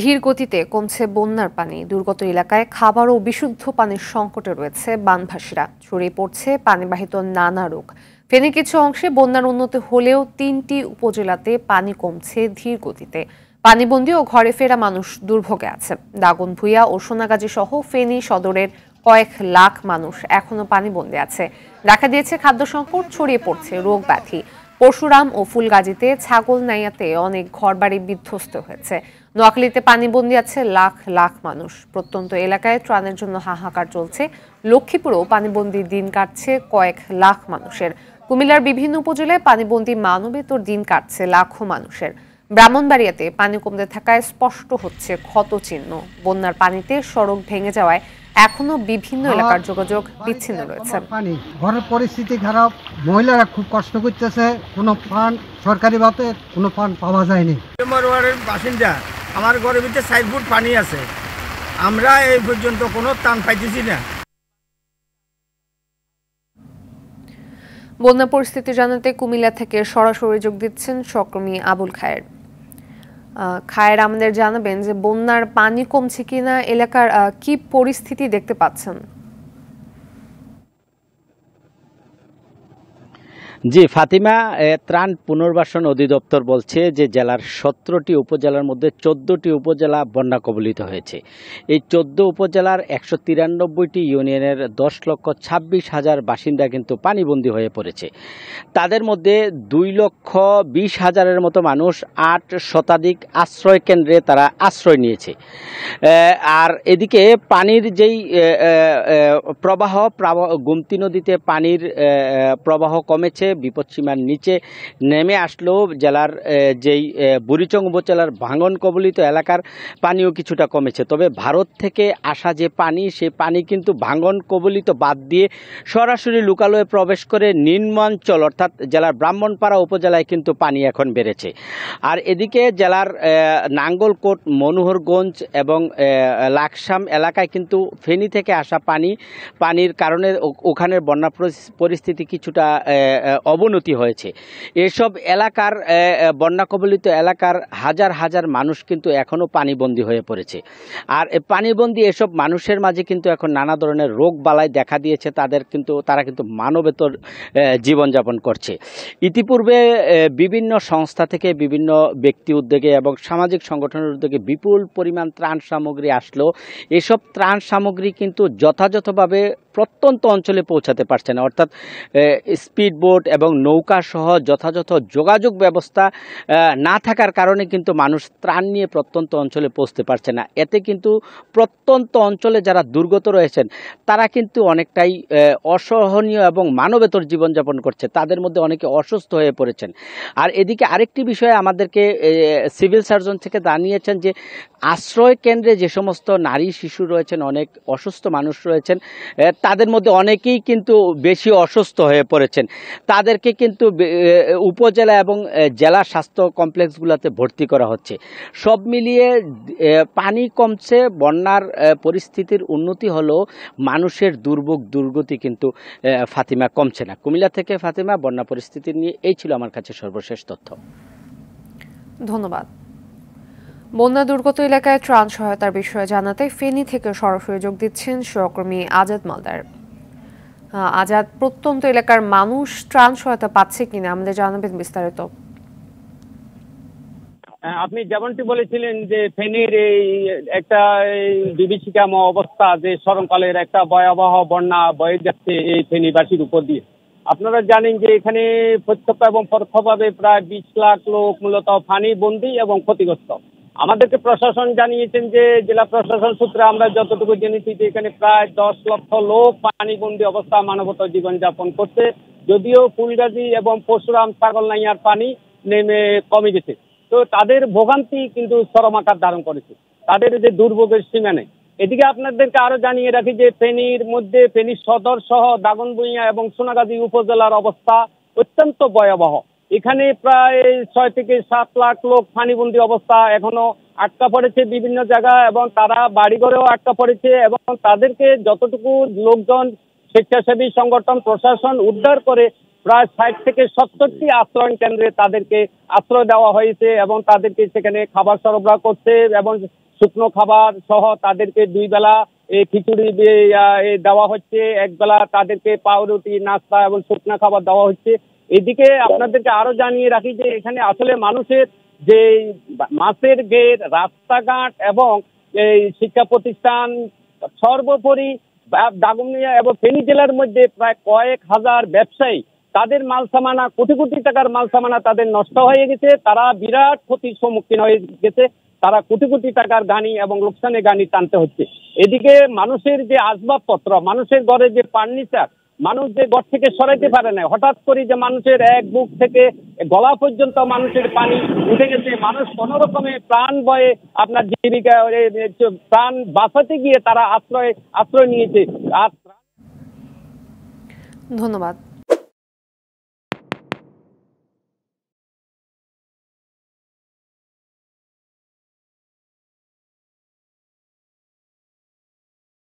ধীর গতিতে কমছে বন্যার পানি দুর্গত এলাকায় খাবার ও বিশুদ্ধ পানির সংকটে রয়েছে বানভাসীরা ছড়িয়ে পড়ছে পানিবাহিত নানা রোগ ফেনে কিছু অংশে বন্যার উন্নতি হলেও তিনটি উপজেলাতে পানি কমছে ধীর গতিতে পানিবন্দী ও ঘরে ফেরা মানুষ দুর্ভোগে আছে দাগন ভুইয়া ও সোনাগাজী সহ ফেনী সদরের কয়েক লাখ মানুষ এখনও পানিবন্দী আছে দেখা দিয়েছে খাদ্য সংকট ছড়িয়ে পড়ছে রোগ ব্যাধি পরশুরাম ও ফুলগাজীতে ছাগল নাইয়াতে অনেক ঘরবাড়ি বিধ্বস্ত হয়েছে নোয়াখালীতে পানিবন্দি আছে লাখ লাখ মানুষ প্রত্যন্ত এলাকায় ত্রাণের জন্য হাহাকার চলছে লক্ষ্মীপুরেও পানিবন্দির দিন কাটছে কয়েক লাখ মানুষের কুমিল্লার বিভিন্ন উপজেলায় পানিবন্দি মানবেতর দিন কাটছে লাখো মানুষের ব্রাহ্মণবাড়িয়াতে পানি কমতে থাকায় স্পষ্ট হচ্ছে ক্ষত চিহ্ন বন্যার পানিতে সড়ক ভেঙে যাওয়ায় এখনো বিভিন্ন এলাকার যোগাযোগ বিচ্ছিন্ন রয়েছে পানি ঘরের পরিস্থিতি খারাপ মহিলারা খুব কষ্ট করতেছে কোনো সরকারি ভাবে কোনো ফান্ড পাওয়া যায়নি বাসিন্দা আমার ঘরের ভিতরে সাইড ফুট পানি আছে আমরা এই পর্যন্ত কোনো টান পাইতেছি না বন্যা পরিস্থিতি জানাতে কুমিল্লা থেকে সরাসরি যোগ দিচ্ছেন সক্রমী আবুল খায়ের খায়ের আমাদের জানাবেন যে বন্যার পানি কমছে কিনা এলাকার কি পরিস্থিতি দেখতে পাচ্ছেন জি ফাতিমা ত্রাণ পুনর্বাসন অধিদপ্তর বলছে যে জেলার সতেরোটি উপজেলার মধ্যে চোদ্দোটি উপজেলা বন্যা কবলিত হয়েছে এই চোদ্দ উপজেলার একশো তিরানব্বইটি ইউনিয়নের দশ লক্ষ ছাব্বিশ হাজার বাসিন্দা কিন্তু পানিবন্দী হয়ে পড়েছে তাদের মধ্যে দুই লক্ষ বিশ হাজারের মতো মানুষ আট শতাধিক আশ্রয় কেন্দ্রে তারা আশ্রয় নিয়েছে আর এদিকে পানির যেই প্রবাহ গুমতি নদীতে পানির প্রবাহ কমেছে বিপদসীমার নিচে নেমে আসলেও জেলার যেই বুড়িচং উপজেলার ভাঙন কবলিত এলাকার পানিও কিছুটা কমেছে তবে ভারত থেকে আসা যে পানি সে পানি কিন্তু ভাঙন কবলিত বাদ দিয়ে সরাসরি লোকালয়ে প্রবেশ করে নিম্নাঞ্চল অর্থাৎ জেলার ব্রাহ্মণপাড়া উপজেলায় কিন্তু পানি এখন বেড়েছে আর এদিকে জেলার নাঙ্গলকোট মনোহরগঞ্জ এবং লাকসাম এলাকায় কিন্তু ফেনী থেকে আসা পানি পানির কারণে ওখানের বন্যা পরিস্থিতি কিছুটা অবনতি হয়েছে এসব এলাকার বন্যা কবলিত এলাকার হাজার হাজার মানুষ কিন্তু এখনও পানিবন্দী হয়ে পড়েছে আর পানিবন্দী এসব মানুষের মাঝে কিন্তু এখন নানা ধরনের রোগ বালায় দেখা দিয়েছে তাদের কিন্তু তারা কিন্তু মানবেতর জীবনযাপন করছে ইতিপূর্বে বিভিন্ন সংস্থা থেকে বিভিন্ন ব্যক্তি উদ্যোগে এবং সামাজিক সংগঠনের উদ্যোগে বিপুল পরিমাণ ত্রাণ সামগ্রী আসলো এসব ত্রাণ সামগ্রী কিন্তু যথাযথভাবে প্রত্যন্ত অঞ্চলে পৌঁছাতে পারছে না অর্থাৎ স্পিড বোট এবং নৌকা সহ যথাযথ যোগাযোগ ব্যবস্থা না থাকার কারণে কিন্তু মানুষ ত্রাণ নিয়ে প্রত্যন্ত অঞ্চলে পৌঁছতে পারছে না এতে কিন্তু প্রত্যন্ত অঞ্চলে যারা দুর্গত রয়েছেন তারা কিন্তু অনেকটাই অসহনীয় এবং মানবেতর জীবনযাপন করছে তাদের মধ্যে অনেকে অসুস্থ হয়ে পড়েছেন আর এদিকে আরেকটি বিষয়ে আমাদেরকে সিভিল সার্জন থেকে জানিয়েছেন যে আশ্রয় কেন্দ্রে যে সমস্ত নারী শিশু রয়েছেন অনেক অসুস্থ মানুষ রয়েছেন তাদের মধ্যে অনেকেই কিন্তু বেশি অসুস্থ হয়ে পড়েছেন তাদেরকে কিন্তু উপজেলা এবং জেলা স্বাস্থ্য কমপ্লেক্সগুলোতে ভর্তি করা হচ্ছে সব মিলিয়ে পানি কমছে বন্যার পরিস্থিতির উন্নতি হলো মানুষের দুর্ভোগ দুর্গতি কিন্তু ফাতিমা কমছে না কুমিল্লা থেকে ফাতিমা বন্যা পরিস্থিতি নিয়ে এই ছিল আমার কাছে সর্বশেষ তথ্য ধন্যবাদ বন্যা দুর্গত এলাকায় ত্রাণ সহায়তার বিষয়ে জানাতে ফেনী থেকে সরাসরি যোগ দিচ্ছেন সহকর্মী আজাদ মালদার আজাদ প্রত্যন্ত এলাকার মানুষ ত্রাণ সহায়তা পাচ্ছে কিনা আমাদের জানাবেন বিস্তারিত আপনি যেমনটি বলেছিলেন যে ফেনীর এই একটা বিভীষিকাম অবস্থা যে স্মরণকালের একটা ভয়াবহ বন্যা বয়ে যাচ্ছে এই ফেনীবাসীর উপর দিয়ে আপনারা জানেন যে এখানে প্রত্যক্ষ এবং পরোক্ষভাবে প্রায় বিশ লাখ লোক মূলত ফানি বন্দী এবং ক্ষতিগ্রস্ত আমাদেরকে প্রশাসন জানিয়েছেন যে জেলা প্রশাসন সূত্রে আমরা যতটুকু জেনেছি যে এখানে প্রায় দশ লক্ষ লোক বন্দি অবস্থা মানবত জীবনযাপন করছে যদিও ফুলগাজি এবং পরশুরাম নাইয়ার পানি নেমে কমে গেছে তো তাদের ভোগান্তি কিন্তু চরম আকার ধারণ করেছে তাদের যে দুর্ভোগের সীমা নেই এদিকে আপনাদেরকে আরো জানিয়ে রাখি যে ফেনীর মধ্যে ফেনী সদর সহ দাগনবুইয়া এবং সোনাগাজী উপজেলার অবস্থা অত্যন্ত ভয়াবহ এখানে প্রায় ছয় থেকে সাত লাখ লোক ফানিবন্দি অবস্থা এখনো আটকা পড়েছে বিভিন্ন জায়গা এবং তারা বাড়িঘরেও আটকা পড়েছে এবং তাদেরকে যতটুকু লোকজন স্বেচ্ছাসেবী সংগঠন প্রশাসন উদ্ধার করে প্রায় ষাট থেকে সত্তরটি আশ্রয় কেন্দ্রে তাদেরকে আশ্রয় দেওয়া হয়েছে এবং তাদেরকে সেখানে খাবার সরবরাহ করছে এবং শুকনো খাবার সহ তাদেরকে দুই বেলা এই খিচুড়ি দেওয়া হচ্ছে একবেলা তাদেরকে পাউরুটি নাস্তা এবং শুকনো খাবার দেওয়া হচ্ছে এদিকে আপনাদেরকে আরো জানিয়ে রাখি যে এখানে আসলে মানুষের যে মাছের গেট রাস্তাঘাট এবং এই শিক্ষা প্রতিষ্ঠান সর্বোপরি দাগমনিয়া এবং ফেনী জেলার মধ্যে প্রায় কয়েক হাজার ব্যবসায়ী তাদের মাল সামানা কোটি কোটি টাকার মাল সামানা তাদের নষ্ট হয়ে গেছে তারা বিরাট ক্ষতির সম্মুখীন হয়ে গেছে তারা কোটি কোটি টাকার গানি এবং লোকসানের গানি টানতে হচ্ছে এদিকে মানুষের যে আসবাবপত্র মানুষের ঘরে যে ফার্নিচার মানুষ যে ঘর থেকে সরাইতে পারে না হঠাৎ করে যে মানুষের এক বুক থেকে গলা পর্যন্ত মানুষের পানি উঠে গেছে মানুষ কোন রকমের প্রাণ ভয়ে আপনার জীবিকা প্রাণ বাঁচাতে গিয়ে তারা আশ্রয় আশ্রয় নিয়েছে ধন্যবাদ